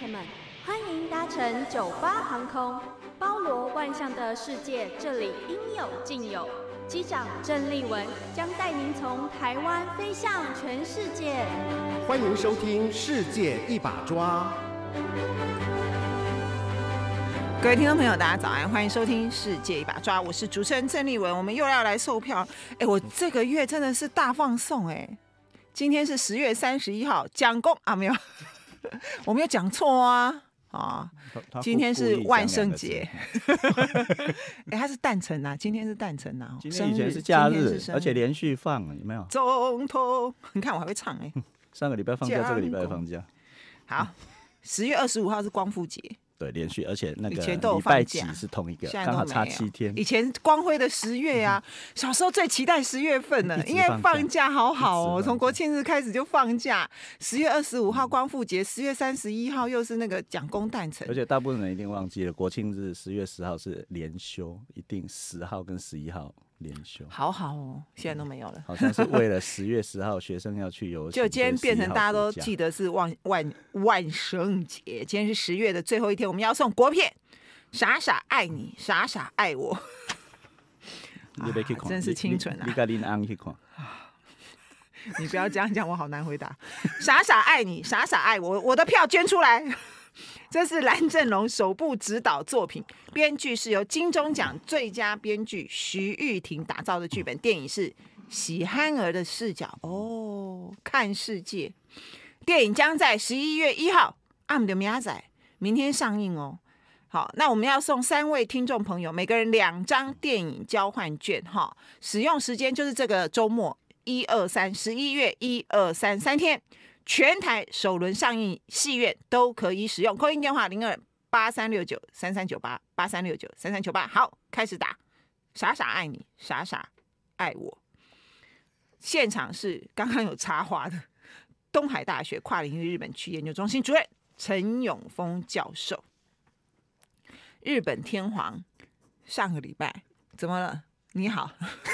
朋们，欢迎搭乘九八航空，包罗万象的世界，这里应有尽有。机长郑立文将带您从台湾飞向全世界。欢迎收听《世界一把抓》。各位听众朋友，大家早安，欢迎收听《世界一把抓》，我是主持人郑立文，我们又要来售票。哎，我这个月真的是大放送哎，今天是十月三十一号，蒋公啊没有。我没有讲错啊！啊，今天是万圣节，哎，他是诞辰呐，今天是诞辰呐，生日是假日，而且连续放，有没有？总统，你看我还会唱哎。上个礼拜放假，这个礼拜放假。好，十月二十五号是光复节。对，连续而且那个礼拜几是同一个，刚好差七天。以前光辉的十月啊，小时候最期待十月份呢，因为放假好好哦，从国庆日开始就放假。十月二十五号光复节，十月三十一号又是那个蒋公诞辰。而且大部分人一定忘记了，国庆日十月十号是连休，一定十号跟十一号。休，好好哦，现在都没有了。好像是为了十月十号学生要去游，就今天变成大家都记得是万万万圣节，今天是十月的最后一天，我们要送国片《傻傻爱你》，傻傻爱我，真是清纯啊！你不要这样讲，我好难回答。傻傻爱你，傻傻爱我，我的票捐出来。这是蓝正龙首部指导作品，编剧是由金钟奖最佳编剧徐玉婷打造的剧本。电影是喜憨儿的视角哦，看世界。电影将在十一月一号阿姆 e 明仔明天上映哦。好，那我们要送三位听众朋友，每个人两张电影交换券哈，使用时间就是这个周末一二三，十一月一二三三天。全台首轮上映戏院都可以使用，扣音电话零二八三六九三三九八八三六九三三九八，好，开始打。傻傻爱你，傻傻爱我。现场是刚刚有插花的东海大学跨领域日本区研究中心主任陈永峰教授。日本天皇上个礼拜怎么了？你好，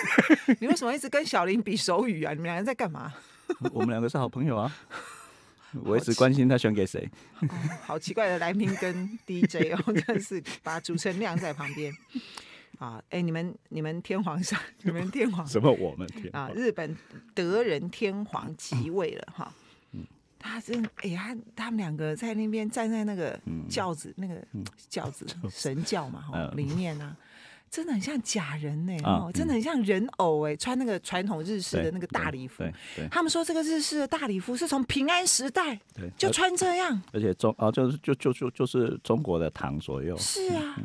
你为什么一直跟小林比手语啊？你们两人在干嘛？我们两个是好朋友啊，我一直关心他选给谁。哦，好奇怪的来宾跟 DJ 哦，真是把主持人晾在旁边。啊，哎，你们你们天皇上，你们天皇什么我们天啊，日本德仁天皇即位了哈。嗯，他真哎呀，他们两个在那边站在那个轿子那个轿子神轿嘛哈里面呢。真的很像假人呢，真的很像人偶哎，穿那个传统日式的那个大礼服。他们说这个日式的大礼服是从平安时代就穿这样，而且中哦，就是就就就就是中国的唐左右。是啊，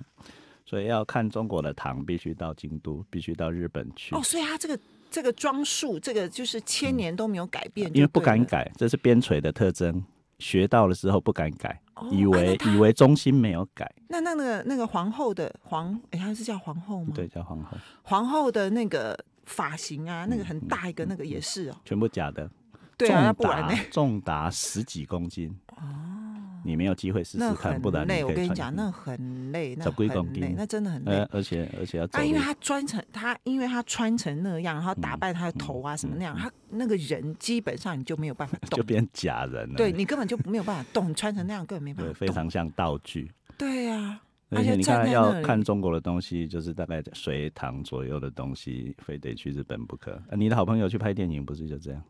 所以要看中国的唐，必须到京都，必须到日本去。哦，所以他这个这个装束，这个就是千年都没有改变，因为不敢改，这是边陲的特征。学到的时候不敢改。以为以为中心没有改，那那那个那个皇后的皇，哎，她是叫皇后吗？对，叫皇后。皇后的那个发型啊，那个很大一个，那个也是哦，全部假的，对啊，不然重达十几公斤哦。你没有机会试试看，不然累。我跟你讲，那很累，那很累，那真的很累。而且而且要，啊，因为他穿成他，因为他穿成那样，然后打扮他的头啊什么那样，他那个人基本上你就没有办法动，就变假人了。对你根本就没有办法动，穿成那样根本没办法对，非常像道具。对呀，而且你看要看中国的东西，就是大概隋唐左右的东西，非得去日本不可。你的好朋友去拍电影，不是就这样？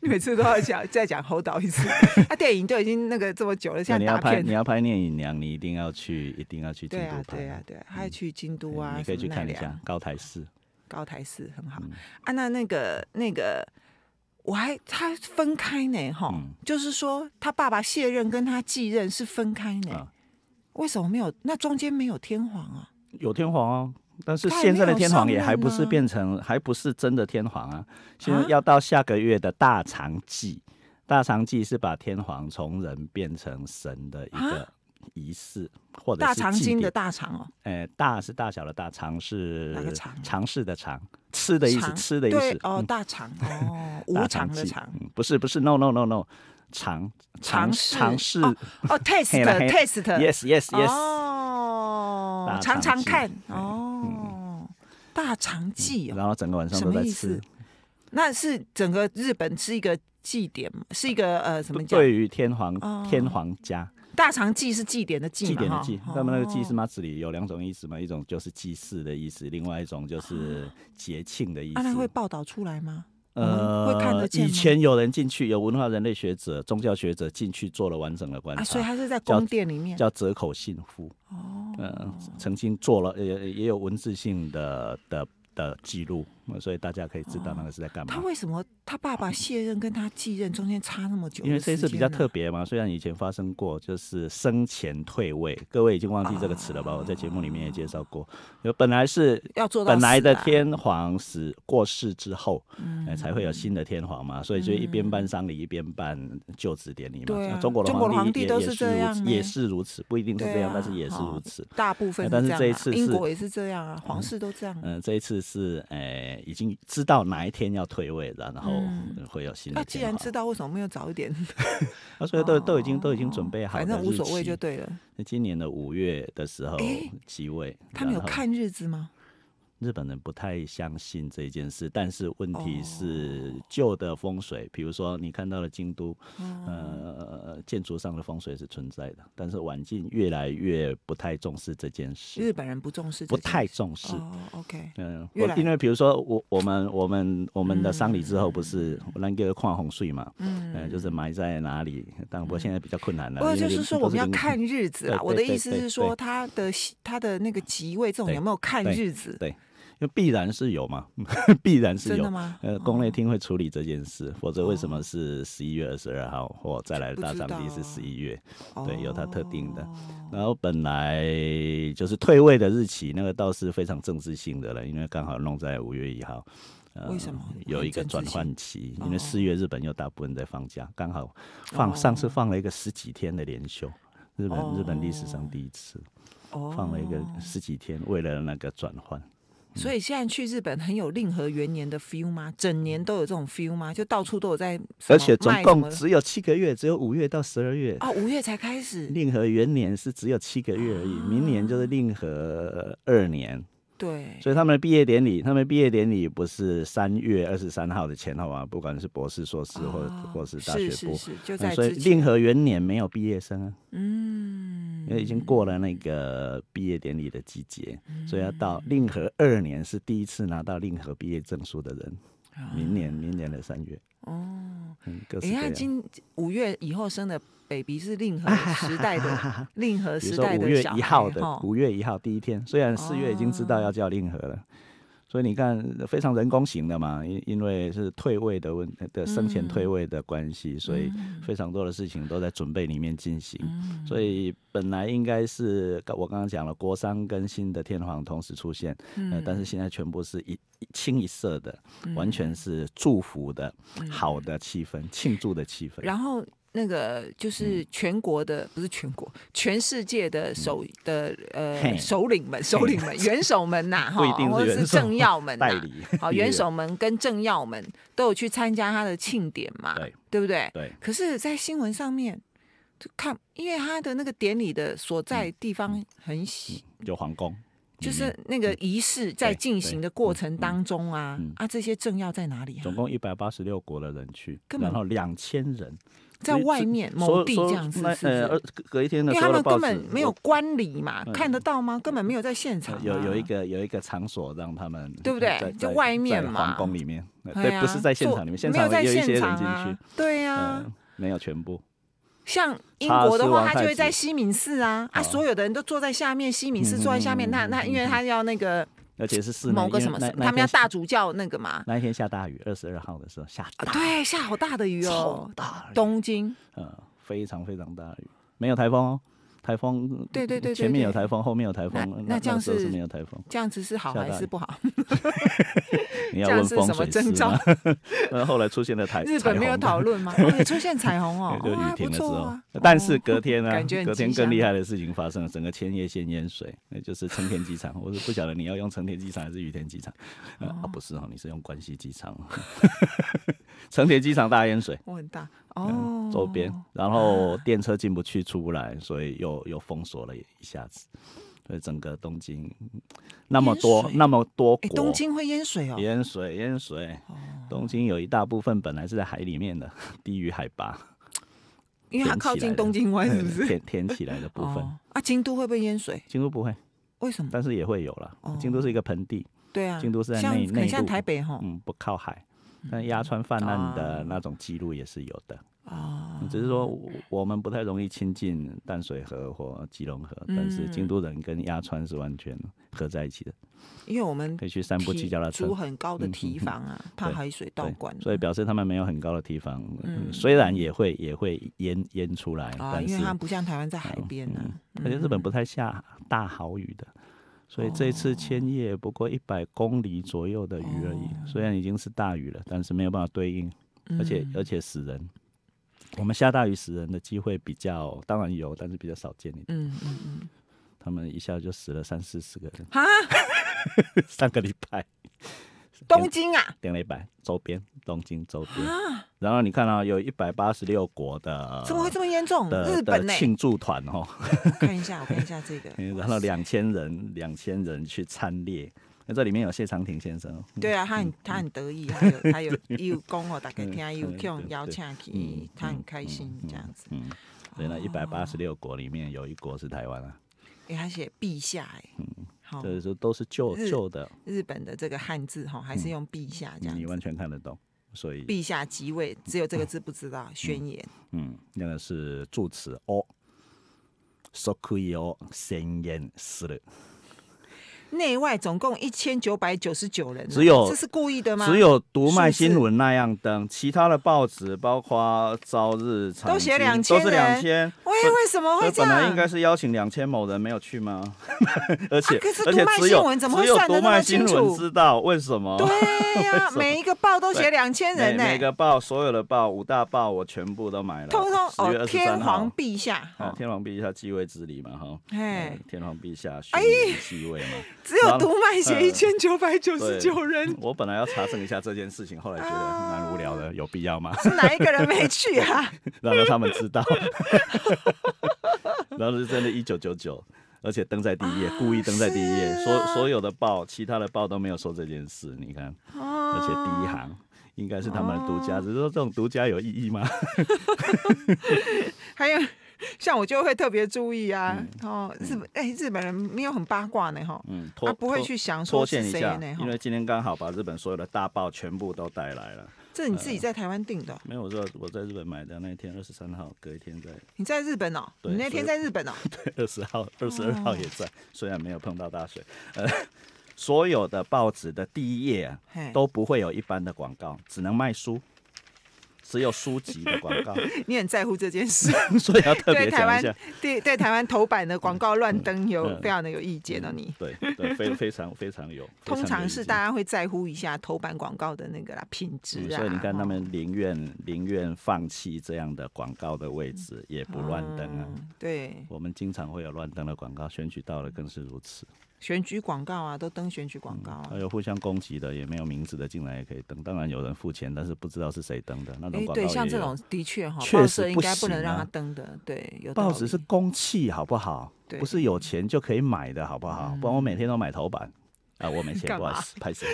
你 每次都要讲再讲侯导一次，啊，电影都已经那个这么久了，像你要拍你要拍《念隐娘》，你一定要去，一定要去京都拍，对啊，对啊，对啊，还要去京都啊，你可以去看一下高台寺，高台寺很好啊。那那个那个，我还他分开呢，哈，就是说他爸爸卸任跟他继任是分开呢，为什么没有？那中间没有天皇啊？有天皇啊。但是现在的天皇也还不是变成，还不是真的天皇啊。现在要到下个月的大长祭，大长祭是把天皇从人变成神的一个仪式，或者是长经的大肠哦。哎，大是大小的大肠是长？尝试的尝吃的意思，吃的意思 哦。大肠哦，大常的肠不是不是，no no no no，尝尝试哦，taste taste yes yes yes 哦，尝 尝看哦。大长祭然后整个晚上都在吃，那是整个日本是一个祭典，是一个呃什么？对于天皇天皇家，大长祭是祭典的祭嘛？那么那个祭是吗？这里有两种意思嘛？一种就是祭祀的意思，另外一种就是节庆的意思。那会报道出来吗？呃，以前有人进去，有文化人类学者、宗教学者进去做了完整的观察，所以他是在宫殿里面，叫泽口信夫哦，嗯，曾经做了，也也有文字性的的的记录。所以大家可以知道那个是在干嘛。他为什么他爸爸 卸任跟他继任中间差那么久？因为这次比较特别嘛，虽然以前发生过，就是生前退位，各位已经忘记这个词了吧？我在节目里面也介绍过，本来是要做到本来的天皇死过世之后，哎，才会有新的天皇嘛，所以就一边办丧礼一边办就职典礼嘛。中国中皇帝都是这样，也是如此，不一定是这样，但是也是如此。大部分，但是这一次是也是这样啊，皇室都这样。嗯，这一次是哎。已经知道哪一天要退位了，然后会有新的。那既然知道，为什么没有早一点？他所以都都已经都已经准备好了，反正无所谓就对了。那今年的五月的时候即位，他们有看日子吗？日本人不太相信这一件事，但是问题是旧的风水，比如说你看到了京都，呃，建筑上的风水是存在的，但是晚近越来越不太重视这件事。日本人不重视，不太重视。OK，嗯，因为比如说我我们我们我们的丧礼之后不是那个矿洪税嘛，嗯，就是埋在哪里，但不过现在比较困难了。不过就是说我们要看日子啦，我的意思是说他的他的那个吉位这种有没有看日子？对。就必然是有嘛，必然是有呃，宫内厅会处理这件事，否则为什么是十一月二十二号或再来的大场地是十一月？对，有它特定的。然后本来就是退位的日期，那个倒是非常政治性的了，因为刚好弄在五月一号。为什么有一个转换期？因为四月日本又大部分在放假，刚好放上次放了一个十几天的连休，日本日本历史上第一次放了一个十几天，为了那个转换。所以现在去日本很有令和元年的 feel 吗？整年都有这种 feel 吗？就到处都有在，而且总共只有七个月，只有五月到十二月。哦，五月才开始。令和元年是只有七个月而已，明年就是令和二年。对，所以他们的毕业典礼，他们毕业典礼不是三月二十三号的前后啊，不管是博士、硕士或或是大学部，所以令和元年没有毕业生啊，嗯，因为已经过了那个毕业典礼的季节，所以要到令和二年是第一次拿到令和毕业证书的人，明年，明年的三月。哦，你看，今五月以后生的 baby 是令和时代的令和时代的，五月一号的，五月一号第一天，虽然四月已经知道要叫令和了。所以你看，非常人工型的嘛，因因为是退位的问的生前退位的关系，所以非常多的事情都在准备里面进行。所以本来应该是我刚刚讲了，国殇跟新的天皇同时出现，呃，但是现在全部是一清一色的，完全是祝福的、好的气氛、庆祝的气氛。然后。那个就是全国的，不是全国，全世界的首的呃首领们、首领们、元首们呐，哈，或者是政要们。代理好，元首们跟政要们都有去参加他的庆典嘛，对不对？对。可是，在新闻上面就看，因为他的那个典礼的所在地方很小，有皇宫，就是那个仪式在进行的过程当中啊啊，这些政要在哪里？总共一百八十六国的人去，然后两千人。在外面某地这样子是？呃，隔隔一天的，因为他们根本没有观礼嘛，看得到吗？根本没有在现场。有有一个有一个场所让他们，对不对？就外面嘛，皇宫里面，对，不是在现场里面，现场有一些人进去，对呀，没有全部。像英国的话，他就会在西敏寺啊，啊，所有的人都坐在下面，西敏寺坐在下面，那那因为他要那个。而且是某个什么什么，他们家大主教那个嘛。那一天下大雨，二十二号的时候下大，对，下好大的雨哦，大，东京，嗯，非常非常大的雨，没有台风哦。台风对对对，前面有台风，后面有台风，那这样是没有台风？这样子是好还是不好？你要问风水么征 那后来出现了台日本没有讨论吗？而出现彩虹哦，雨停了之后，但是隔天呢，隔天更厉害的事情发生了，整个千叶县淹水，那就是成田机场。我是不晓得你要用成田机场还是雨田机场啊？不是哦，你是用关西机场。成田机场大淹水，我很大。哦，周边，然后电车进不去、出不来，所以又又封锁了一下子。所以整个东京那么多那么多，东京会淹水哦？淹水淹水。东京有一大部分本来是在海里面的，低于海拔。因为它靠近东京湾，是不是？填填起来的部分啊？京都会不会淹水？京都不会。为什么？但是也会有了。京都是一个盆地。对啊。京都是内内陆。像台北哈。嗯，不靠海。但压川泛滥的那种记录也是有的啊，只是说我们不太容易亲近淡水河或基隆河，但是京都人跟鸭川是完全合在一起的，因为我们可以去三步桥，它筑很高的堤防啊，怕海水倒灌，所以表示他们没有很高的堤防，虽然也会也会淹淹出来，但因为它不像台湾在海边啊，而且日本不太下大豪雨的。所以这次千叶不过一百公里左右的鱼而已，虽然已经是大鱼了，但是没有办法对应，而且而且死人，我们下大鱼死人的机会比较，当然有，但是比较少见一点。嗯嗯嗯，他们一下就死了三四十个人，哈，三个礼拜。东京啊，点了一百周边，东京周边啊。然后你看啊，有一百八十六国的，怎么会这么严重？日本呢？庆祝团哦，看一下，我看一下这个。然后两千人，两千人去参列，那这里面有谢长廷先生。对啊，他很他很得意，还有还有有恭哦，大家听，有请邀请去，他很开心这样子。所以呢，一百八十六国里面有一国是台湾啊。给他写陛下，哎。就是说，都是旧旧的日本的这个汉字哈，还是用陛下这样，你完全看得懂。所以，陛下即位，只有这个字不知道宣言。嗯，那个是助词哦，s u 以 o 宣言死了。内外总共一千九百九十九人，只有这是故意的吗？只有读卖新闻那样登，其他的报纸包括朝日、都写两千，都是两千。喂，为什么会这样？应该是邀请两千某人没有去吗？而且可是，而且只么只有读卖新闻知道为什么？对呀，每一个报都写两千人，呢。每个报所有的报五大报我全部都买了，通通哦，天皇陛下，天皇陛下继位之礼嘛，哈，哎，天皇陛下宣布继位嘛。只有独卖席一千九百九十九人。我本来要查证一下这件事情，后来觉得蛮无聊的，有必要吗？是哪一个人没去啊？让他们知道，然后是真的，一九九九，而且登在第一页，故意登在第一页，所所有的报，其他的报都没有说这件事。你看，而且第一行应该是他们独家，只是说这种独家有意义吗？还有。像我就会特别注意啊，哦，日本哎日本人没有很八卦呢哈，嗯，他不会去想说是谁呢，因为今天刚好把日本所有的大报全部都带来了。这你自己在台湾订的？没有，我说我在日本买的，那一天二十三号，隔一天在。你在日本哦？你那天在日本哦？对，二十号、二十二号也在，虽然没有碰到大水，呃，所有的报纸的第一页啊都不会有一般的广告，只能卖书。只有书籍的广告，你很在乎这件事，所以要特别讲一下。对对，台湾头版的广告乱登有非常的有意见哦，你对对，非非常非常有。通常是大家会在乎一下头版广告的那个啦品质啊。所以你看他们宁愿宁愿放弃这样的广告的位置，也不乱登啊。对，我们经常会有乱登的广告，选举到了更是如此。选举广告啊，都登选举广告。还有互相攻击的，也没有名字的进来也可以登。当然有人付钱，但是不知道是谁登的那种广告。哎，对，像这种的确哈，确实应该不能让他登的。对，报纸是公器，好不好？不是有钱就可以买的，好不好？不然我每天都买头版。啊，我没钱，拍谁？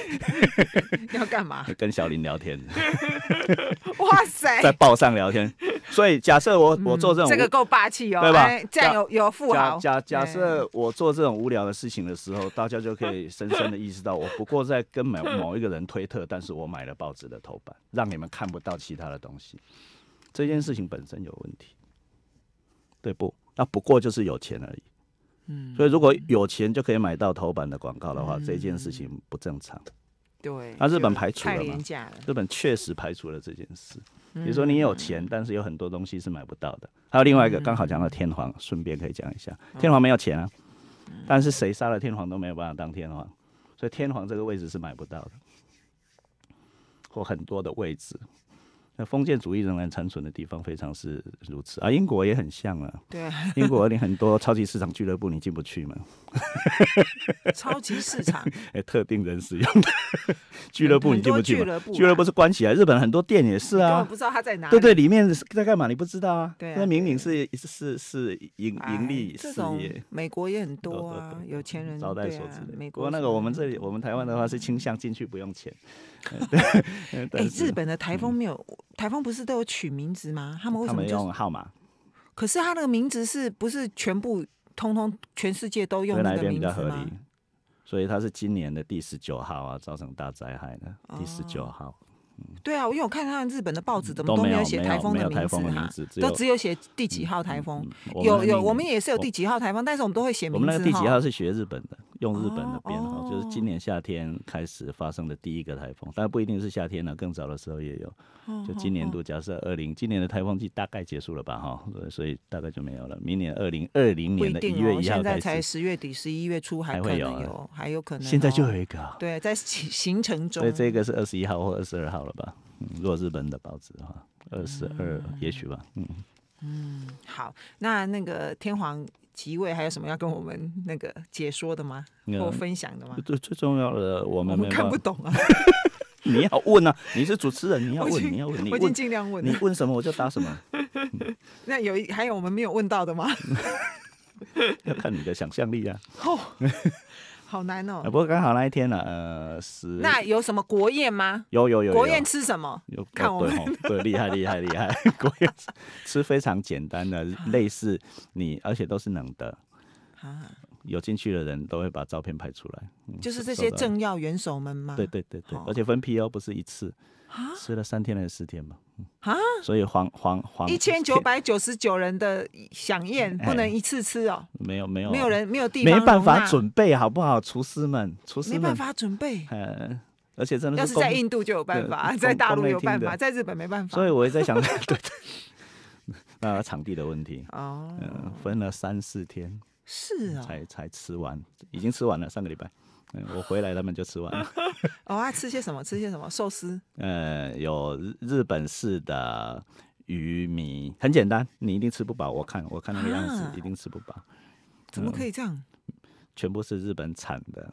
要干嘛？跟小林聊天。哇塞！在报上聊天。所以假设我我做这种这个够霸气哦，对吧？这样有有富豪。假假设我做这种无聊的事情的时候，大家就可以深深的意识到，我不过在跟某某一个人推特，但是我买了报纸的头版，让你们看不到其他的东西。这件事情本身有问题，对不？那不过就是有钱而已。所以如果有钱就可以买到头版的广告的话，这件事情不正常。对，那日本排除了吗？日本确实排除了这件事。比如说你有钱，但是有很多东西是买不到的。还有另外一个，刚好讲到天皇，顺便可以讲一下，天皇没有钱啊，但是谁杀了天皇都没有办法当天皇，所以天皇这个位置是买不到的，或很多的位置。那封建主义仍然残存的地方非常是如此，而英国也很像啊。对，英国你很多超级市场俱乐部你进不去嘛。超级市场哎，特定人使用的 俱乐部你进不去。俱乐部俱乐部是关起来。日本很多店也是啊，不知道他在哪。对对，里面在干嘛你不知道啊？对啊，那明明是是是盈盈利事业。美国也很多啊，有钱人招待所之类。美国那个我们这里我们台湾的话是倾向进去不用钱。对，哎，日本的台风没有台风，不是都有取名字吗？他们为什么用号码？可是他那个名字是不是全部通通全世界都用？那个名字所以它是今年的第十九号啊，造成大灾害的第十九号。对啊，我有看他们日本的报纸，怎么都没有写台风的名字，都只有写第几号台风。有有，我们也是有第几号台风，但是我们都会写名字。我们那个第几号是学日本的。用日本的编号，就是今年夏天开始发生的第一个台风，当然不一定是夏天了，更早的时候也有。就今年度，假设二零今年的台风季大概结束了吧？哈，所以大概就没有了。明年二零二零年的一月一号开始。哦，现在才十月底、十一月初还会有，还有可能。现在就有一个，对，在行行程中。所以这个是二十一号或二十二号了吧？嗯，如果日本的报纸的话，二十二也许吧。嗯嗯，好，那那个天皇。提位还有什么要跟我们那个解说的吗？或分享的吗？最最重要的，我们我看不懂啊！你要问啊！你是主持人，你要问，你要问，你尽量问，你问什么我就答什么。那有一还有我们没有问到的吗？要看你的想象力啊！好难哦！不过刚好那一天呢，呃，是那有什么国宴吗？有有有国宴吃什么？看我们对厉害厉害厉害，国宴吃非常简单的，类似你，而且都是冷的有进去的人都会把照片拍出来，就是这些政要元首们吗？对对对对，而且分批哦，不是一次吃了三天还是四天吧。啊！所以黄黄黄一千九百九十九人的响宴不能一次吃哦，没有没有没有人没有地方，没办法准备好不好，厨师们厨师没办法准备，嗯，而且真的是要是在印度就有办法，在大陆有办法，在日本没办法，所以我也在想，对，那场地的问题哦，嗯，分了三四天是啊，才才吃完，已经吃完了，上个礼拜。我回来，他们就吃完了。我爱吃些什么？吃些什么寿司？呃，有日日本式的鱼米，很简单，你一定吃不饱。我看，我看那个样子，一定吃不饱。怎么可以这样？全部是日本产的，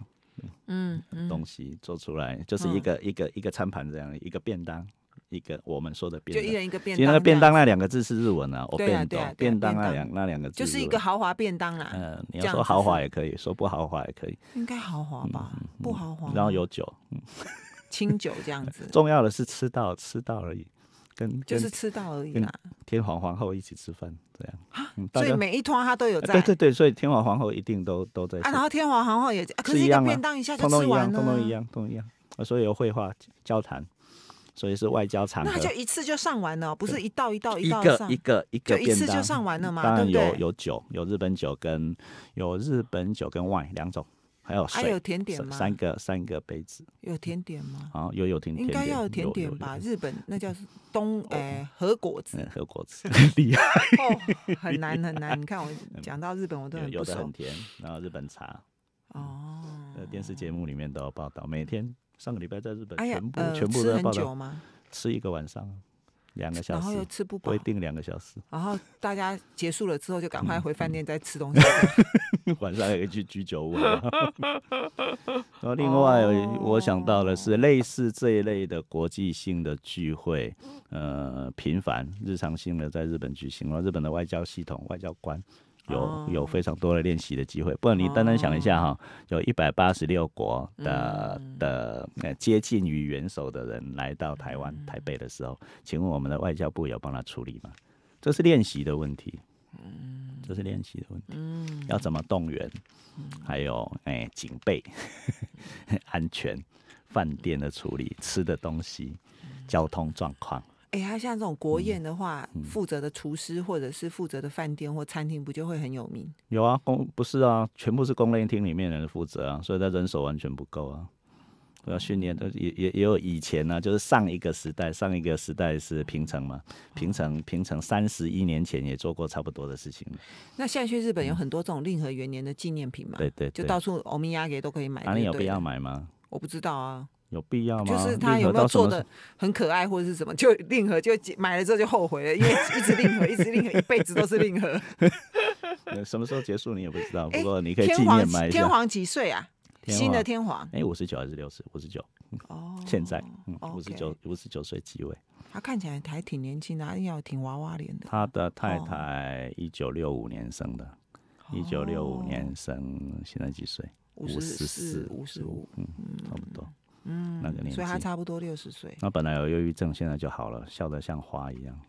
嗯，东西做出来就是一个一个一个餐盘，这样一个便当。一个我们说的便，当，就一人一个便。因为那便当那两个字是日文啊，我便当，便当那两那两个字，就是一个豪华便当啦。嗯，你要说豪华也可以，说不豪华也可以。应该豪华吧？不豪华。然后有酒，清酒这样子。重要的是吃到吃到而已，跟就是吃到而已。天皇皇后一起吃饭，这样啊。所以每一桌他都有在。对对对，所以天皇皇后一定都都在。啊，然后天皇皇后也，可是一个便当一下就吃完了，一样，通通一样，咚一样。所以有绘画交谈。所以是外交场合，那就一次就上完了，不是一道一道一道上。一个一个一个，一次就上完了吗？当然有有酒，有日本酒跟有日本酒跟 wine 两种，还有还有甜点吗？三个三个杯子，有甜点吗？啊，有有甜点，应该要甜点吧？日本那叫冬 呃，和果 子，和果子厉害，很难很难。你看我讲到日本，我都有的很甜，然后日本茶哦，呃，电视节目里面都有报道，每天。上个礼拜在日本，全部全部都在泡汤，吃一个晚上，两个小时，然后又吃不饱，定两个小时，然后大家结束了之后就赶快回饭店再吃东西。晚上还可以去居酒屋。然后另外我想到的是，类似这一类的国际性的聚会，呃，频繁、日常性的在日本举行，然后日本的外交系统、外交官。有有非常多的练习的机会，不然你单单想一下哈，有一百八十六国的的接近于元首的人来到台湾台北的时候，请问我们的外交部有帮他处理吗？这是练习的问题，嗯，这是练习的问题，嗯，要怎么动员，还有哎警备 安全、饭店的处理、吃的东西、交通状况。哎，他像这种国宴的话，负责的厨师或者是负责的饭店或餐厅，不就会很有名？有啊，公不是啊，全部是公内厅里面的人负责啊，所以他人手完全不够啊。我练的也也也有以前呢，就是上一个时代，上一个时代是平成嘛，平成平成三十一年前也做过差不多的事情。那现在去日本有很多这种令和元年的纪念品嘛？对对，就到处欧米亚也都可以买。那你有必要买吗？我不知道啊。有必要吗？就是他有没有做的很可爱或者是什么，就令盒就买了之后就后悔了，因为一直令盒，一直令盒，一辈子都是令盒。什么时候结束你也不知道。不过你可以纪念买天皇几岁啊？新的天皇？哎，五十九还是六十？五十九。哦。现在五十九，五十九岁继位。他看起来还挺年轻的，要挺娃娃脸的。他的太太一九六五年生的，一九六五年生，现在几岁？五十四、五十五，嗯，差不多。嗯，那个年纪，所以他差不多六十岁。那本来有忧郁症，现在就好了，笑得像花一样。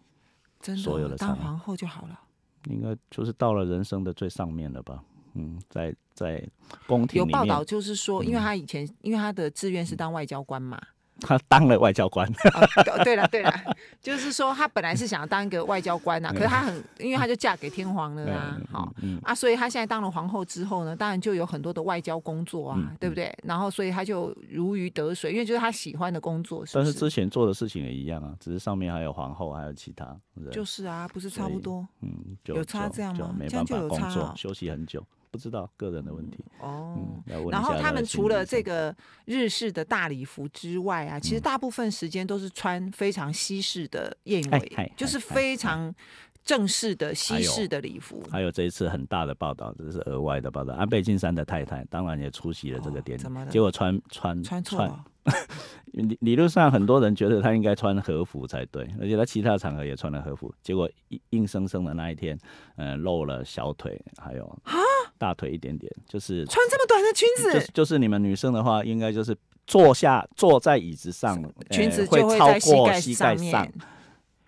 真的，所有的当皇后就好了。应该就是到了人生的最上面了吧？嗯，在在宫廷有报道，就是说，因为他以前，因为他的志愿是当外交官嘛。他当了外交官。对了对了，就是说他本来是想要当一个外交官呐，可是他很，因为他就嫁给天皇了啊，好啊，所以他现在当了皇后之后呢，当然就有很多的外交工作啊，对不对？然后所以他就如鱼得水，因为就是他喜欢的工作。但是之前做的事情也一样啊，只是上面还有皇后，还有其他。就是啊，不是差不多？嗯，有差这样吗？没办法有作，休息很久。不知道个人的问题哦。然后他们除了这个日式的大礼服之外啊，其实大部分时间都是穿非常西式的燕尾，就是非常正式的西式的礼服。还有这一次很大的报道，这是额外的报道。安倍晋三的太太当然也出席了这个典礼，结果穿穿穿穿，理理论上很多人觉得他应该穿和服才对，而且他其他场合也穿了和服，结果硬硬生生的那一天，嗯，露了小腿，还有。大腿一点点，就是穿这么短的裙子，就是你们女生的话，应该就是坐下坐在椅子上，裙子会超过膝盖上。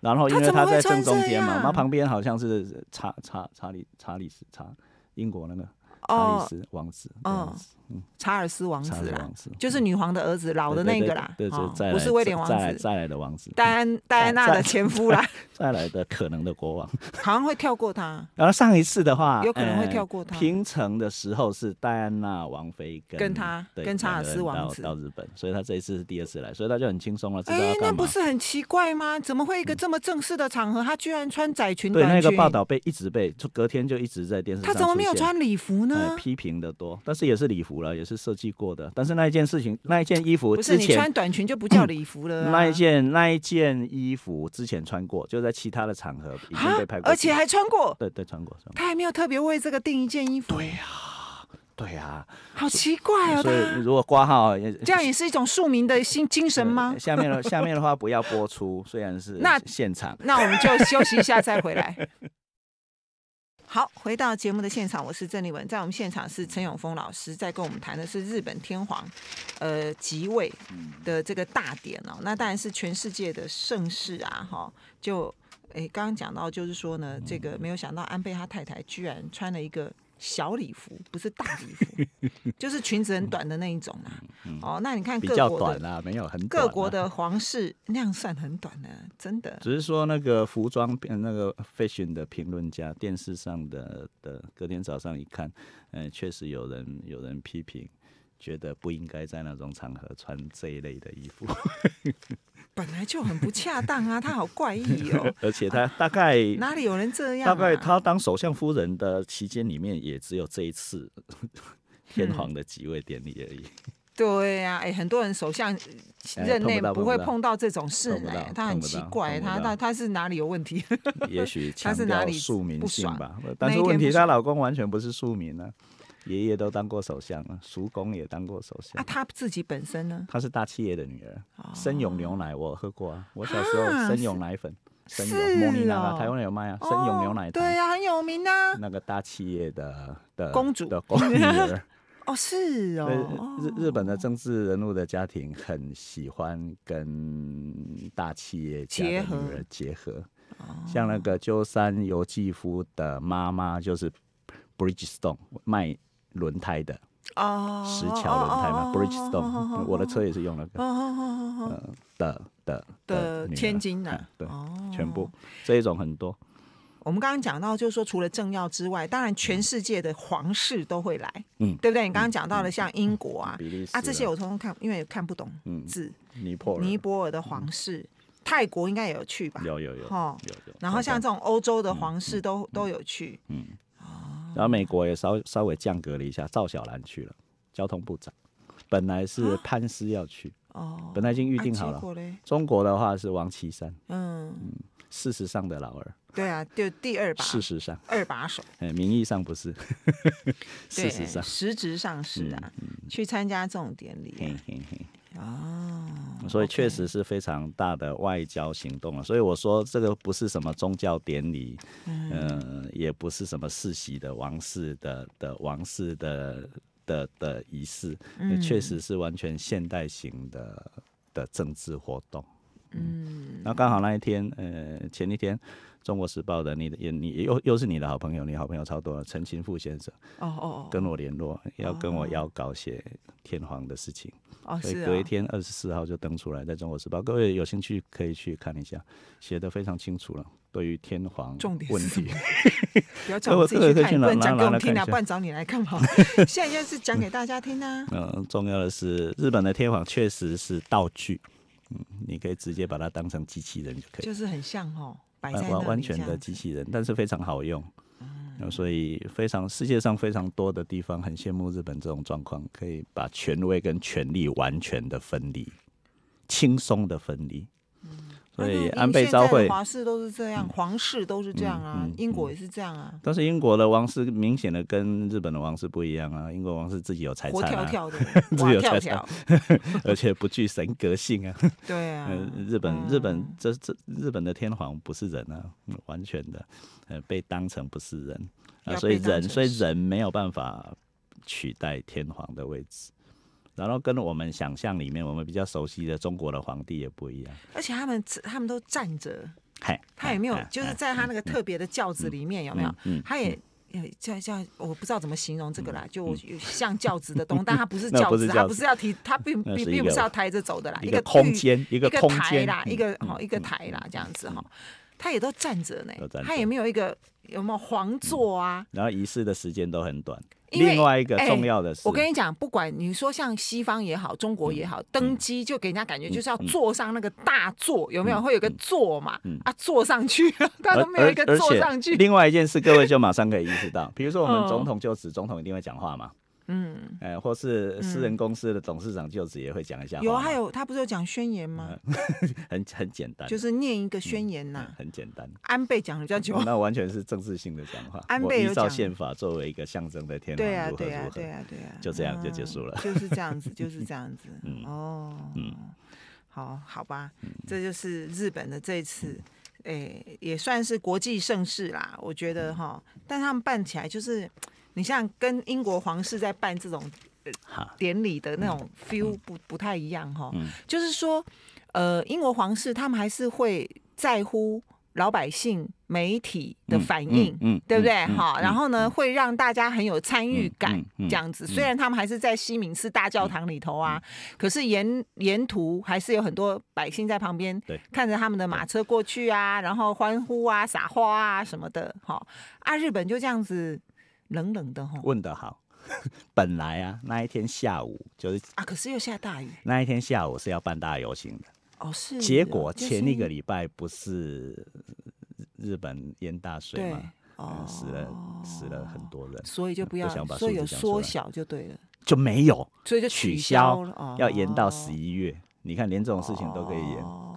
然后因为他在正中间嘛，那旁边好像是查查查理查理斯查英国那个查理斯王子。查尔斯王子啦，就是女皇的儿子，老的那个啦，不是威廉王子。再来的王子，戴安戴安娜的前夫啦，再来的可能的国王，好像会跳过他。然后上一次的话，有可能会跳过他。平成的时候是戴安娜王妃跟跟他，跟查尔斯王子到日本，所以他这一次是第二次来，所以他就很轻松了。哎，那不是很奇怪吗？怎么会一个这么正式的场合，他居然穿窄裙？对，那个报道被一直被，就隔天就一直在电视上。他怎么没有穿礼服呢？批评的多，但是也是礼服。了也是设计过的，但是那一件事情，那一件衣服，不是你穿短裙就不叫礼服了。那一件那一件衣服之前穿过，就在其他的场合已经被拍过，而且还穿过。对对，穿过。他还没有特别为这个订一件衣服。对呀，对呀，好奇怪哦。所以如果挂号，这样也是一种庶民的心精神吗？下面的下面的话不要播出，虽然是那现场，那我们就休息一下再回来。好，回到节目的现场，我是郑丽文，在我们现场是陈永峰老师在跟我们谈的是日本天皇，呃，即位的这个大典哦，那当然是全世界的盛世啊，哈，就，诶，刚刚讲到就是说呢，这个没有想到安倍他太太居然穿了一个。小礼服不是大礼服，就是裙子很短的那一种啦。哦，那你看各国啊，没有很短、各国的皇室那样算很短的，真的。只是说那个服装那个 fashion 的评论家，电视上的的隔天早上一看，确实有人有人批评。觉得不应该在那种场合穿这一类的衣服，本来就很不恰当啊！他好怪异哦。而且他大概哪里有人这样？大概他当首相夫人的期间里面，也只有这一次 天皇的即位典礼而已。对呀，哎，很多人首相任内不会碰到这种事呢。他很奇怪，他他他是哪里有问题？也许他是哪里不性吧？但是问题，她老公完全不是庶民啊。爷爷都当过首相了，叔公也当过首相。啊，他自己本身呢？他是大企业的女儿，生永牛奶我喝过啊，我小时候生永奶粉，生永蒙牛娜，台湾有卖啊，生勇牛奶。对呀，很有名啊。那个大企业的的公主的公儿。哦，是哦。日日本的政治人物的家庭很喜欢跟大企业家的女儿结合。哦。像那个鸠山由纪夫的妈妈就是，Bridgestone 卖。轮胎的哦，石桥轮胎嘛，Bridge Stone，我的车也是用了个，的的的，千金的，对全部这一种很多。我们刚刚讲到，就是说除了政要之外，当然全世界的皇室都会来，嗯，对不对？你刚刚讲到了像英国啊、比利时啊这些，我通通看，因为看不懂字。尼泊尼泊尔的皇室，泰国应该也有去吧？有有有，有有。然后像这种欧洲的皇室都都有去，嗯。然后美国也稍稍微降格了一下，赵小兰去了交通部长，本来是潘斯要去，哦，本来已经预定好了。中国的话是王岐山，嗯，事实上的老二。对啊，就第二把。事实上，二把手。哎，名义上不是，事实上，实质上是啊，去参加这种典礼。啊，所以确实是非常大的外交行动了。所以我说这个不是什么宗教典礼，嗯，也不是什么世袭的王室的的王室的的的仪式，确实是完全现代型的的政治活动。嗯，那刚好那一天，呃，前一天，《中国时报》的你，的也你又又是你的好朋友，你好朋友超多了，陈清富先生，哦哦哦，跟我联络，要跟我要搞写天皇的事情，哦，是，隔一天二十四号就登出来，在《中国时报》，各位有兴趣可以去看一下，写的非常清楚了，对于天皇重点问题，不要找我自己去不乱讲，给我听啊，不然找你来干嘛？现在就是讲给大家听啊。嗯，重要的是，日本的天皇确实是道具。你可以直接把它当成机器人就可以，就是很像哦，完完全的机器人，但是非常好用。所以非常世界上非常多的地方很羡慕日本这种状况，可以把权威跟权力完全的分离，轻松的分离。对，安倍昭惠，皇室都是这样，皇室都是这样啊，英国也是这样啊。但是英国的王室明显的跟日本的王室不一样啊，英国王室自己有财产啊，自己有财产，而且不具神格性啊。对啊，日本日本这这日本的天皇不是人啊，完全的呃被当成不是人啊，所以人所以人没有办法取代天皇的位置。然后跟我们想象里面，我们比较熟悉的中国的皇帝也不一样，而且他们他们都站着，嘿，他有没有？就是在他那个特别的轿子里面有没有？他也叫叫我不知道怎么形容这个啦，就像轿子的东西，但他不是轿子，不是要提，他并并并不是要抬着走的啦，一个空间，一个台啦，一个哦一个台啦这样子哈，他也都站着呢，他有没有一个有没有皇座啊？然后仪式的时间都很短。另外一个重要的事，我跟你讲，不管你说像西方也好，中国也好，登机就给人家感觉就是要坐上那个大座，有没有？会有个座嘛？啊，坐上去，他都没有一个坐上去。另外一件事，各位就马上可以意识到，比如说我们总统就职，总统一定会讲话嘛。嗯，哎，或是私人公司的董事长就职也会讲一下。有，还有他不是有讲宣言吗？很很简单，就是念一个宣言呐，很简单。安倍讲了叫久、那完全是政治性的讲话。安倍依照宪法作为一个象征的天皇如何如何？对啊对啊，就这样就结束了。就是这样子，就是这样子。哦，嗯，好，好吧，这就是日本的这次，哎，也算是国际盛事啦，我觉得哈，但他们办起来就是。你像跟英国皇室在办这种典礼的那种 feel 不不太一样哈，就是说，呃，英国皇室他们还是会在乎老百姓媒体的反应，嗯，对不对？哈，然后呢会让大家很有参与感这样子，虽然他们还是在西敏寺大教堂里头啊，可是沿沿途还是有很多百姓在旁边看着他们的马车过去啊，然后欢呼啊、撒花啊什么的，哈。啊，日本就这样子。冷冷的吼，问的好。本来啊，那一天下午就是啊，可是又下大雨。那一天下午是要办大游行的。哦，是。结果前一个礼拜不是日本淹大水吗？对。死了，死了很多人。所以就不要想把所以有缩小就对了。就没有，所以就取消了。要延到十一月，你看连这种事情都可以延。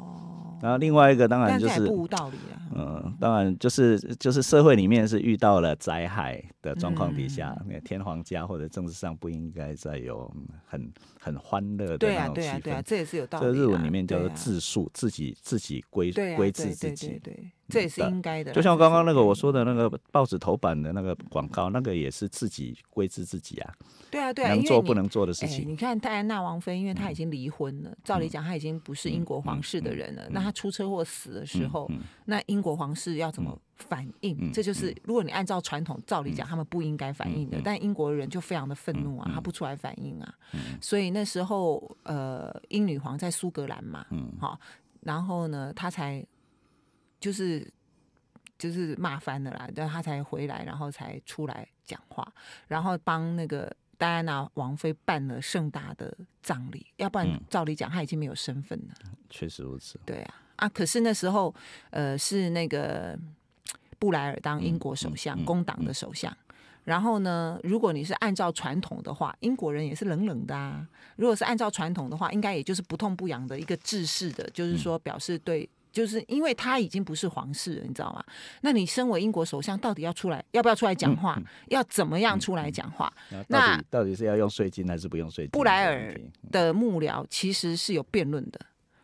然后另外一个当然就是，不无道理啊。嗯，当然就是就是社会里面是遇到了灾害的状况底下，那天皇家或者政治上不应该再有很。很欢乐的那种气氛，这也是有道理。这日文里面叫做自述，自己自己归归置自己，对，这也是应该的。就像刚刚那个我说的那个报纸头版的那个广告，那个也是自己归置自己啊。对啊，对，啊，能做不能做的事情。你看戴安娜王妃，因为她已经离婚了，照理讲她已经不是英国皇室的人了。那她出车祸死的时候，那英国皇室要怎么？反应，这就是如果你按照传统，照理讲他们不应该反应的，但英国人就非常的愤怒啊，他不出来反应啊，所以那时候呃，英女皇在苏格兰嘛，好，然后呢，他才就是就是骂翻了啦，但他才回来，然后才出来讲话，然后帮那个戴安娜王妃办了盛大的葬礼，要不然照理讲他已经没有身份了，确实如此，对啊，啊，可是那时候呃是那个。布莱尔当英国首相，工党的首相。然后呢，如果你是按照传统的话，英国人也是冷冷的。啊。如果是按照传统的话，应该也就是不痛不痒的一个制式的，就是说表示对，就是因为他已经不是皇室了，你知道吗？那你身为英国首相，到底要出来，要不要出来讲话？要怎么样出来讲话？那到底是要用税金还是不用税？布莱尔的幕僚其实是有辩论的，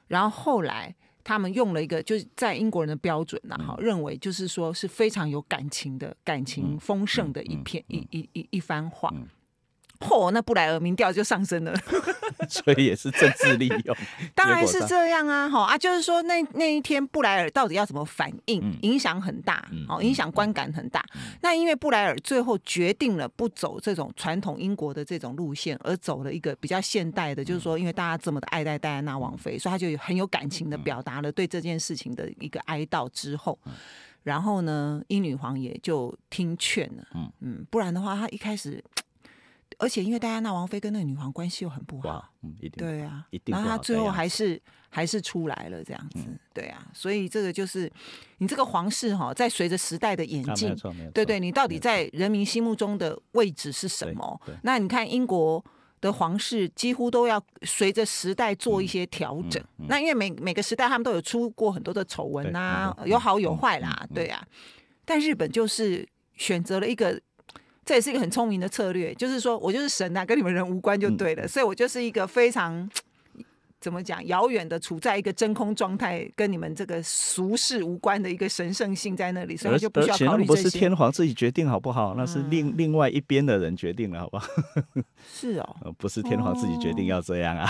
然后后来。他们用了一个，就是在英国人的标准呐，哈，认为就是说是非常有感情的，感情丰盛的一篇一一一一番话。嚯！那布莱尔民调就上升了，所以也是政治利用，当然是这样啊！哈啊，就是说那那一天布莱尔到底要怎么反应，影响很大，哦，影响观感很大。那因为布莱尔最后决定了不走这种传统英国的这种路线，而走了一个比较现代的，就是说，因为大家这么的爱戴戴安娜王妃，所以他就很有感情的表达了对这件事情的一个哀悼之后，然后呢，英女皇也就听劝了，嗯嗯，不然的话，他一开始。而且因为戴安娜王妃跟那个女皇关系又很不好，嗯，一定对啊，一定。然后她最后还是还是出来了这样子，对啊，所以这个就是你这个皇室哈，在随着时代的演进，对对，你到底在人民心目中的位置是什么？那你看英国的皇室几乎都要随着时代做一些调整，那因为每每个时代他们都有出过很多的丑闻啊，有好有坏啦，对啊。但日本就是选择了一个。这也是一个很聪明的策略，就是说我就是神呐，跟你们人无关就对了，所以我就是一个非常 怎么讲，遥远的处在一个真空状态，跟你们这个俗世无关的一个神圣性在那里，所以就不需要考虑不是天皇自己决定好不好？那是另另外一边的人决定了，好不好？是哦，不是天皇自己决定要这样啊，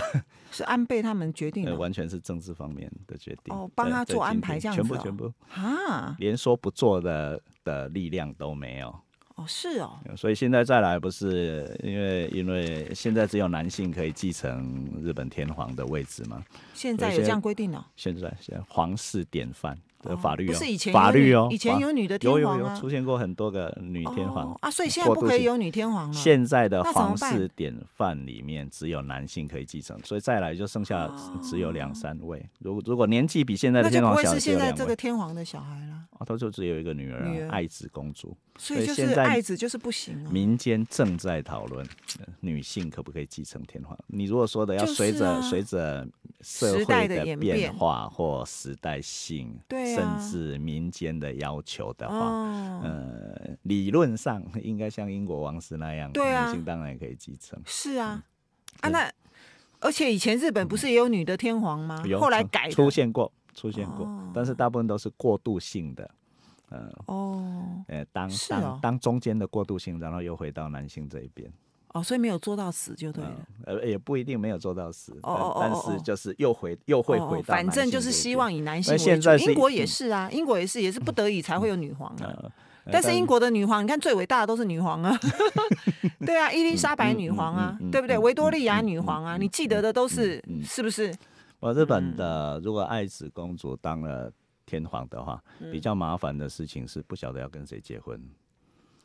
是安倍他们决定，的、完全是政治方面的决定。哦，帮他做安排，这样子，全部全部啊，连说不做的的力量都没有。哦，是哦，所以现在再来不是因为因为现在只有男性可以继承日本天皇的位置吗？现在有这样规定了。现在，皇室典范。的法律哦，法律哦，以前有女的天皇啊，出现过很多个女天皇啊，所以现在不可以有女天皇了。现在的皇室典范里面只有男性可以继承，所以再来就剩下只有两三位。如果如果年纪比现在的天皇小，那就不会是现在这个天皇的小孩了。他就只有一个女儿，爱子公主。所以现在爱子就是不行。民间正在讨论女性可不可以继承天皇。你如果说的要随着随着。社会的变化或时代性，甚至民间的要求的话，呃，理论上应该像英国王室那样，男性当然也可以继承。是啊，啊，那而且以前日本不是也有女的天皇吗？后来改出现过，出现过，但是大部分都是过渡性的，嗯，哦，呃，当当当中间的过渡性，然后又回到男性这一边。所以没有做到死就对了，呃，也不一定没有做到死，但是就是又回又会回到，反正就是希望以男性为主。英国也是啊，英国也是也是不得已才会有女皇啊。但是英国的女皇，你看最伟大的都是女皇啊，对啊，伊丽莎白女皇啊，对不对？维多利亚女皇啊，你记得的都是是不是？我日本的，如果爱子公主当了天皇的话，比较麻烦的事情是不晓得要跟谁结婚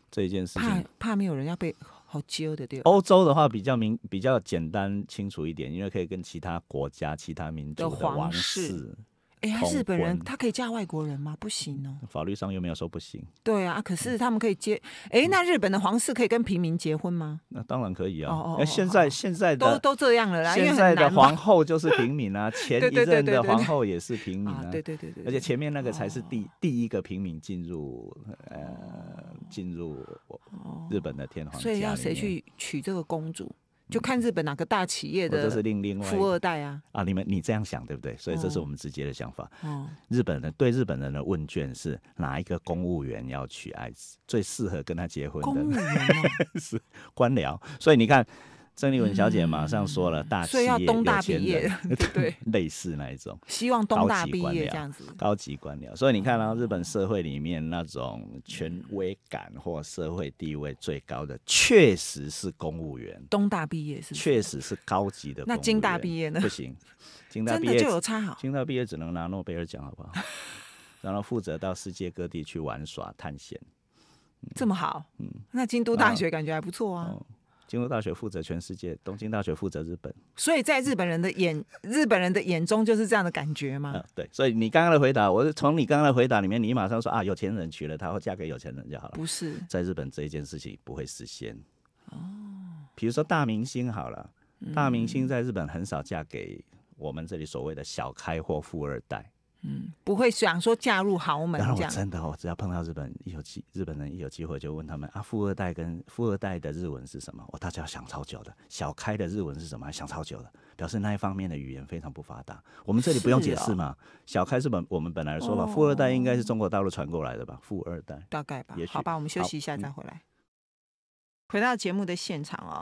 这一件事情，怕怕没有人要被。欧洲的对，欧洲的话比较明比较简单清楚一点，因为可以跟其他国家、其他民族的王室。哎，他日本人，他可以嫁外国人吗？不行哦。法律上又没有说不行。对啊，可是他们可以结。哎，那日本的皇室可以跟平民结婚吗？那当然可以啊。哦哦。那现在现在都都这样了啦。现在的皇后就是平民啊，前一任的皇后也是平民啊。对对对对。而且前面那个才是第第一个平民进入呃进入日本的天皇，所以要谁去娶这个公主？就看日本哪个大企业的是富二代啊啊！你们你这样想对不对？所以这是我们直接的想法。日本人对日本人的问卷是哪一个公务员要娶爱子最适合跟他结婚的公务员 是官僚，所以你看。郑丽文小姐马上说了：“大企业东大毕业，对，类似那一种，希望东大毕业这样子，高级官僚。所以你看啊，日本社会里面那种权威感或社会地位最高的，确实是公务员。东大毕业是，确实是高级的。那京大毕业呢？不行，京大毕业就有差好。京大毕业只能拿诺贝尔奖，好不好？然后负责到世界各地去玩耍探险，这么好。嗯，那京都大学感觉还不错啊。”京都大学负责全世界，东京大学负责日本，所以在日本人的眼，日本人的眼中就是这样的感觉嗯、对，所以你刚刚的回答，我是从你刚刚的回答里面，你马上说啊，有钱人娶了她，会嫁给有钱人就好了？不是，在日本这一件事情不会实现哦。比如说大明星好了，大明星在日本很少嫁给我们这里所谓的小开或富二代。嗯，不会想说嫁入豪门。然后我真的，我只要碰到日本，一有机日本人一有机会就问他们啊，富二代跟富二代的日文是什么？我大家要想超久的，小开的日文是什么？想超久的，表示那一方面的语言非常不发达。我们这里不用解释嘛，小开是本我们本来说嘛，富二代应该是中国大陆传过来的吧？富二代大概吧，好吧，我们休息一下再回来。回到节目的现场哦，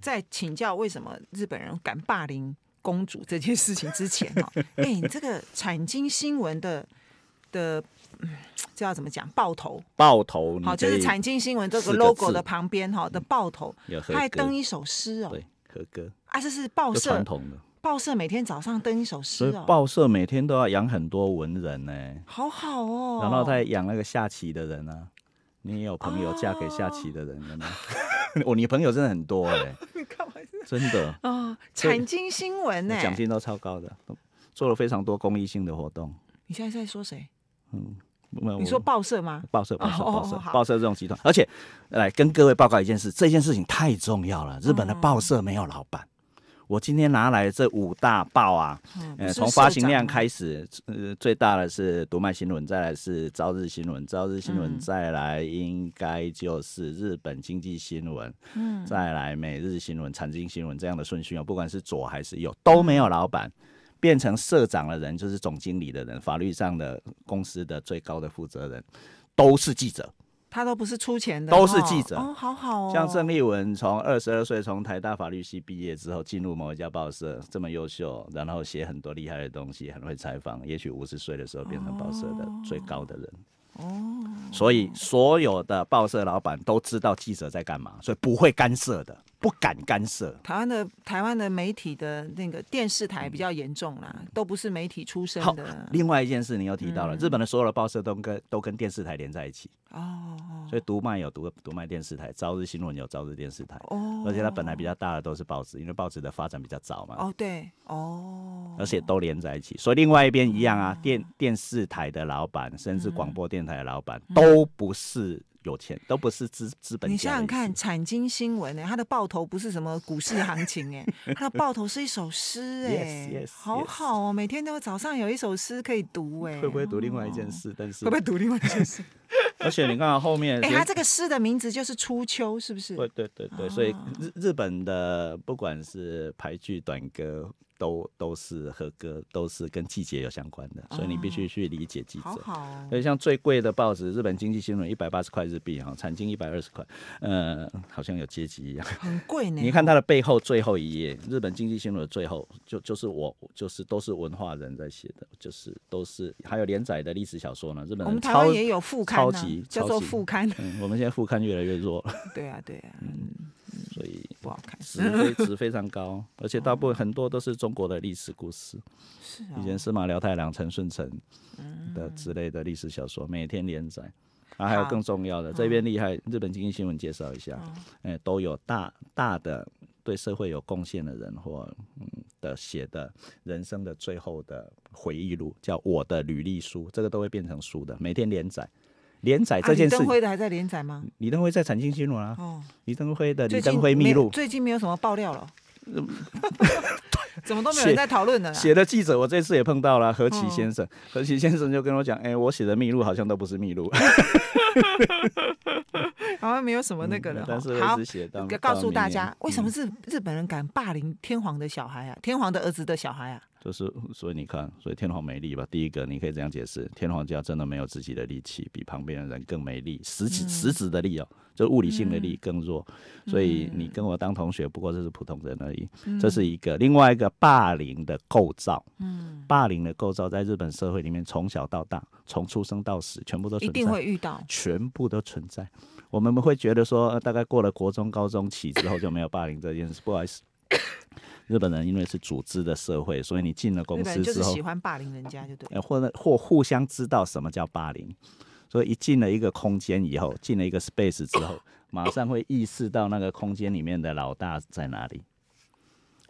再请教为什么日本人敢霸凌？公主这件事情之前哦，哎，这个产经新闻的的，要怎么讲？爆头，爆头，好，就是产经新闻这个 logo 的旁边哈的爆头，还登一首诗哦，对，和歌啊，这是报社传统的，报社每天早上登一首诗，报社每天都要养很多文人呢，好好哦，然后他还养那个下棋的人呢。你有朋友嫁给下棋的人了吗？我女朋友真的很多哎，你真的哦，财经新闻呢，奖金都超高的，做了非常多公益性的活动。你现在在说谁？嗯，没有。你说报社吗？报社，报社，报社，报社这种集团。而且，来跟各位报告一件事，这件事情太重要了。日本的报社没有老板。我今天拿来这五大报啊，呃，从发行量开始，呃，最大的是读卖新闻，再来是朝日新闻，朝日新闻再来应该就是日本经济新闻，再来每日新闻、财经新闻这样的顺序啊。不管是左还是右，都没有老板变成社长的人，就是总经理的人，法律上的公司的最高的负责人，都是记者。他都不是出钱的，都是记者哦，好好哦。像郑丽文，从二十二岁从台大法律系毕业之后，进入某一家报社，这么优秀，然后写很多厉害的东西，很会采访。也许五十岁的时候，变成报社的最高的人。哦，所以所有的报社老板都知道记者在干嘛，所以不会干涉的。不敢干涉台湾的台湾的媒体的那个电视台比较严重啦，都不是媒体出身的。另外一件事，你又提到了日本的所有的报社都跟都跟电视台连在一起哦，所以读卖有读读卖电视台，朝日新闻有朝日电视台，哦，而且它本来比较大的都是报纸，因为报纸的发展比较早嘛。哦，对，哦，而且都连在一起，所以另外一边一样啊，电电视台的老板甚至广播电台的老板都不是。有钱都不是资资本你想想看，《产经新闻》呢，它的报头不是什么股市行情哎，它的报头是一首诗哎，好好哦，每天都早上有一首诗可以读哎。会不会读另外一件事？但是会不会读另外一件事？而且你看到后面 哎，它这个诗的名字就是《初秋》，是不是？对对对对，所以日日本的不管是俳句、短歌。都都是合格，都是跟季节有相关的，所以你必须去理解记者。好好。所以像最贵的报纸《日本经济新闻》，一百八十块日币哈，产经一百二十块，呃，好像有阶级一样。很贵呢。你看它的背后最后一页，《日本经济新闻》的最后，就就是我就是都是文化人在写的，就是都是还有连载的历史小说呢。日本我们台湾也有副刊，超级叫做副刊。嗯，我们现在副刊越来越弱。了。对啊，对啊。嗯所以不好看，值非值非常高，而且大部分很多都是中国的历史故事，是以前司马辽太郎、陈顺成的之类的历史小说，每天连载。啊，还有更重要的，这边厉害，日本经济新闻介绍一下，哎，都有大大的对社会有贡献的人或的写的人生的最后的回忆录，叫我的履历书，这个都会变成书的，每天连载。连载这件事，李登辉的还在连载吗？李登辉在产经新闻啊。哦，李登辉的李登辉秘录，最近没有什么爆料了，怎么都没有人在讨论呢？写的记者，我这次也碰到了何其先生，何其先生就跟我讲，哎，我写的秘录好像都不是秘录，好像没有什么那个了。到告诉大家，为什么日日本人敢霸凌天皇的小孩啊？天皇的儿子的小孩啊？就是，所以你看，所以天皇没力吧？第一个，你可以这样解释，天皇家真的没有自己的力气，比旁边的人更没力，实指十子的力哦，就物理性的力更弱。所以你跟我当同学，不过这是普通人而已。这是一个另外一个霸凌的构造。嗯，霸凌的构造在日本社会里面，从小到大，从出生到死，全部都存在一定会遇到，全部都存在。我们会觉得说，大概过了国中、高中起之后，就没有霸凌这件事。不好意思。日本人因为是组织的社会，所以你进了公司之后，就是喜欢霸凌人家，就对。或者或互相知道什么叫霸凌，所以一进了一个空间以后，进了一个 space 之后，马上会意识到那个空间里面的老大在哪里，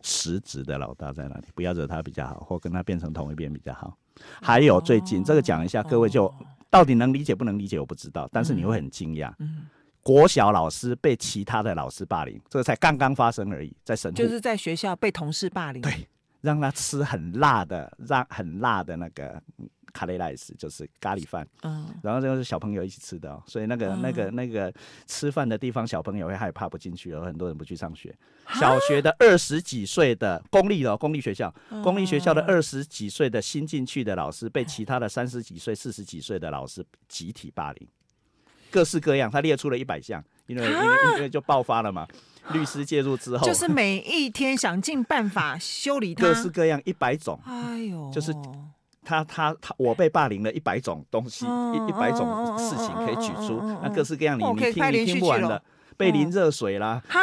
实职的老大在哪里，不要惹他比较好，或跟他变成同一边比较好。还有最近这个讲一下，各位就到底能理解不能理解，我不知道，但是你会很惊讶。嗯。国小老师被其他的老师霸凌，这个才刚刚发生而已，在神户就是在学校被同事霸凌，对，让他吃很辣的，让很辣的那个咖喱 rice，就是咖喱饭，嗯，然后就是小朋友一起吃的，所以那个那个那个吃饭的地方，小朋友会害怕不进去有很多人不去上学。小学的二十几岁的公立的公立学校，公立学校的二十几岁的新进去的老师，被其他的三十几岁、四十几岁的老师集体霸凌。各式各样，他列出了一百项，因为因为就爆发了嘛。律师介入之后，就是每一天想尽办法修理他各式各样一百种。哎呦，就是他他他，我被霸凌了一百种东西，一一百种事情可以举出。那各式各样你你听你听不完的，被淋热水啦。哈，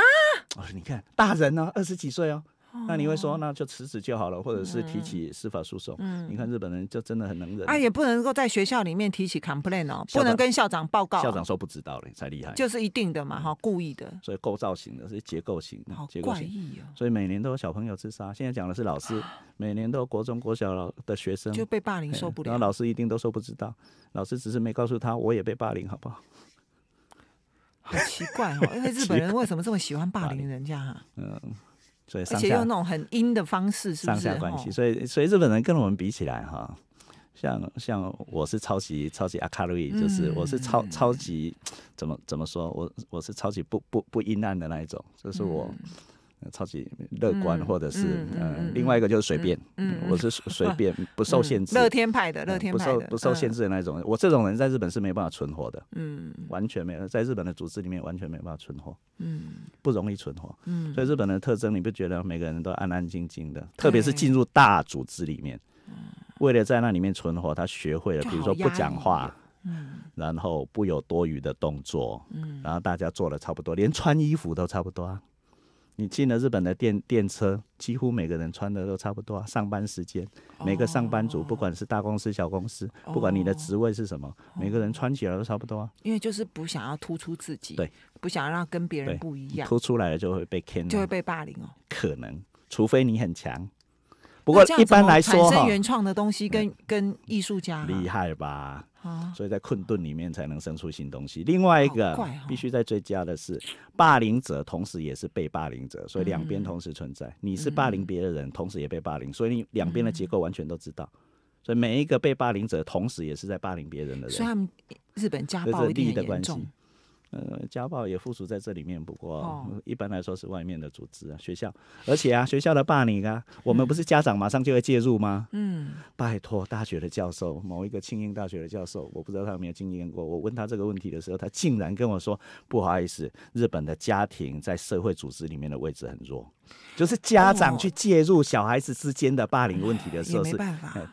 哦，你看大人呢，二十几岁哦。那你会说，那就辞职就好了，或者是提起司法诉讼。你看日本人就真的很能忍。啊，也不能够在学校里面提起 complain 哦，不能跟校长报告，校长说不知道嘞，才厉害。就是一定的嘛，哈，故意的。所以构造型的是结构型，好怪异啊！所以每年都有小朋友自杀。现在讲的是老师，每年都有国中国小老的学生就被霸凌受不了，然后老师一定都说不知道，老师只是没告诉他，我也被霸凌，好不好？好奇怪哦，因为日本人为什么这么喜欢霸凌人家？嗯。所以，而且用那种很阴的方式，是上下关系。所以，所以日本人跟我们比起来，哈，像像我是超级超级阿卡路伊，就是我是超超级怎么怎么说，我我是超级不不不阴暗的那一种，就是我。超级乐观，或者是呃，另外一个就是随便，我是随便不受限制。乐天派的，乐天派的，不受不受限制的那一种。我这种人在日本是没办法存活的，嗯，完全没有在日本的组织里面完全没办法存活，嗯，不容易存活，嗯。所以日本的特征你不觉得每个人都安安静静的，特别是进入大组织里面，为了在那里面存活，他学会了比如说不讲话，嗯，然后不有多余的动作，嗯，然后大家做的差不多，连穿衣服都差不多。你进了日本的电电车，几乎每个人穿的都差不多。啊。上班时间，每个上班族，不管是大公司、小公司，不管你的职位是什么，每个人穿起来都差不多。啊。因为就是不想要突出自己，对，不想让跟别人不一样。突出来了就会被 can，就会被霸凌哦。可能，除非你很强。不过一般来说，生原创的东西跟跟艺术家厉害吧，所以，在困顿里面才能生出新东西。另外一个必须在最佳的是，霸凌者同时也是被霸凌者，所以两边同时存在。你是霸凌别的人，同时也被霸凌，所以你两边的结构完全都知道。所以每一个被霸凌者同时也是在霸凌别人的人，所以他们日本家暴一的严重。呃，家暴也附属在这里面，不过一般来说是外面的组织、啊，学校，而且啊，学校的霸凌啊，我们不是家长马上就会介入吗？嗯，拜托，大学的教授，某一个庆应大学的教授，我不知道他有没有经验过，我问他这个问题的时候，他竟然跟我说，不好意思，日本的家庭在社会组织里面的位置很弱。就是家长去介入小孩子之间的霸凌问题的时候，是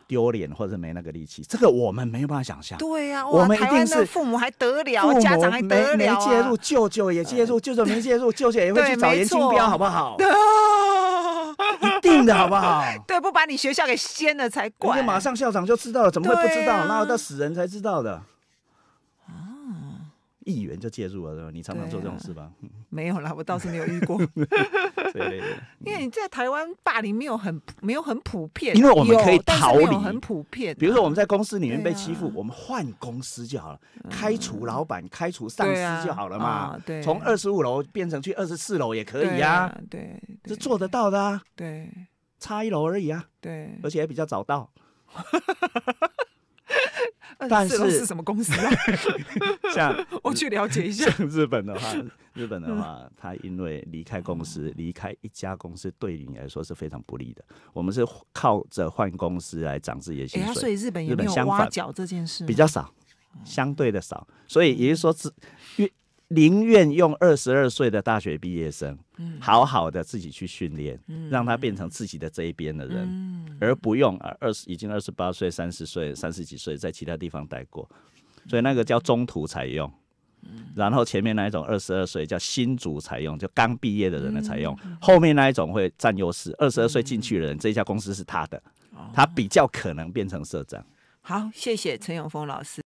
丢脸或者没那个力气，这个我们没有办法想象。对呀，我们一定是父母还得了，家长还没没介入，舅舅也介入，舅舅没介入，舅舅也会去找严清标，好不好？一定的好不好？对，不把你学校给掀了才怪！马上校长就知道了，怎么会不知道？那要、到死人才知道的。议员就介入了，对吧？你常常做这种事吧？没有啦，我倒是没有遇过。因为你在台湾霸凌没有很没有很普遍，因为我们可以逃离，很普遍。比如说我们在公司里面被欺负，我们换公司就好了，开除老板，开除上司就好了嘛。从二十五楼变成去二十四楼也可以呀，对，是做得到的。啊。对，差一楼而已啊。对，而且还比较早到。但是是什么公司啊？像 我去了解一下。日本的话，日本的话，他因为离开公司，离开一家公司，对你来说是非常不利的。我们是靠着换公司来涨自己的薪水。所以日本有没有挖角这件事比较少，相对的少。所以也就是说，是愿宁愿用二十二岁的大学毕业生。好好的自己去训练，让他变成自己的这一边的人，而不用啊二十已经二十八岁、三十岁、三十几岁在其他地方待过，所以那个叫中途采用。然后前面那一种二十二岁叫新主采用，就刚毕业的人呢采用，后面那一种会占优势。二十二岁进去的人，这家公司是他的，他比较可能变成社长。好，谢谢陈永峰老师。